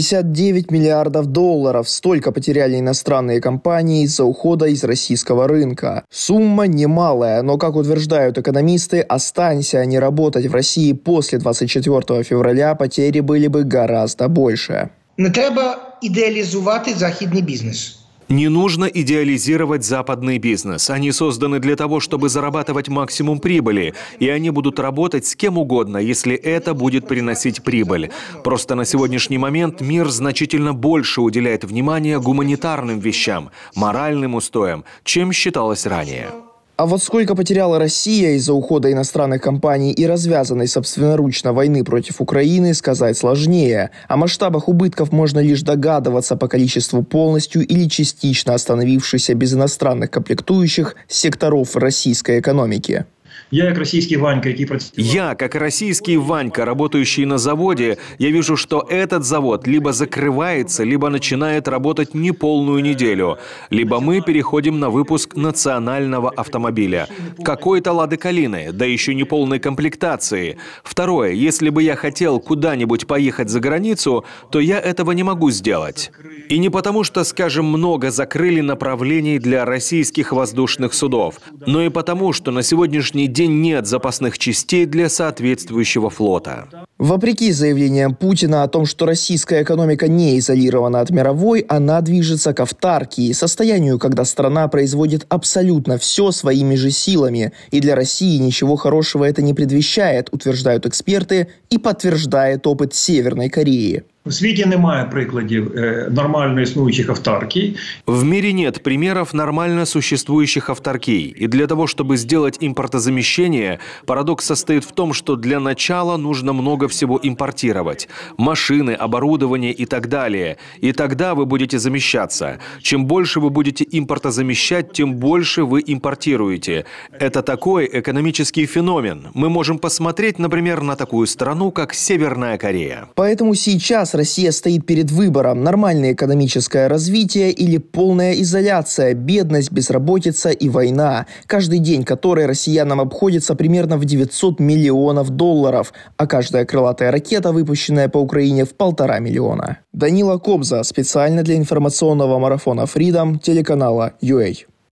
59 миллиардов долларов. Столько потеряли иностранные компании из-за ухода из российского рынка. Сумма немалая, но, как утверждают экономисты, останься они а работать в России после 24 февраля, потери были бы гораздо больше. Не треба ідеалізувати західний бізнес. Не нужно идеализировать западный бизнес. Они созданы для того, чтобы зарабатывать максимум прибыли, и они будут работать с кем угодно, если это будет приносить прибыль. Просто на сегодняшний момент мир значительно больше уделяет внимания гуманитарным вещам, моральным устоям, чем считалось ранее. А вот сколько потеряла Россия из-за ухода иностранных компаний и развязанной собственноручно войны против Украины, сказать сложнее. О масштабах убытков можно лишь догадываться по количеству полностью или частично остановившихся без иностранных комплектующих секторов российской экономики. Я как российский Ванька, який Я, как российский Ванька, работающий на заводе, я вижу, что этот завод либо закрывается, либо начинает работать не полную неделю, либо мы переходим на выпуск национального автомобиля. Какой-то «Лады Калины», да еще не полной комплектации. Второе, если бы я хотел куда-нибудь поехать за границу, то я этого не могу сделать. И не потому, что, скажем, много закрыли направлений для российских воздушных судов, но и потому, что на сегодняшний день где нет запасных частей для соответствующего флота. Вопреки заявлениям Путина о том, что российская экономика не изолирована от мировой, она движется к автаркии, состоянию, когда страна производит абсолютно все своими же силами, и для России ничего хорошего это не предвещает, утверждают эксперты, и подтверждает опыт Северной Кореи. В свете немає прикладів нормально існуючих автаркий. В мире нет примеров нормально существующих автаркий. И для того, чтобы сделать импортозамещение, парадокс состоит в том, что для начала нужно много всего импортировать. Машины, оборудование и так далее. И тогда вы будете замещаться. Чем больше вы будете импортозамещать, тем больше вы импортируете. Это такой экономический феномен. Мы можем посмотреть, например, на такую страну, как Северная Корея. Поэтому сейчас Россия стоит перед выбором – нормальное экономическое развитие или полная изоляция, бедность, безработица и война, каждый день которой россиянам обходится примерно в 900 миллионов долларов, а каждая крылатая ракета, выпущенная по Украине, в полтора миллиона. Данила Кобза, специально для информационного марафона Freedom, телеканала UA.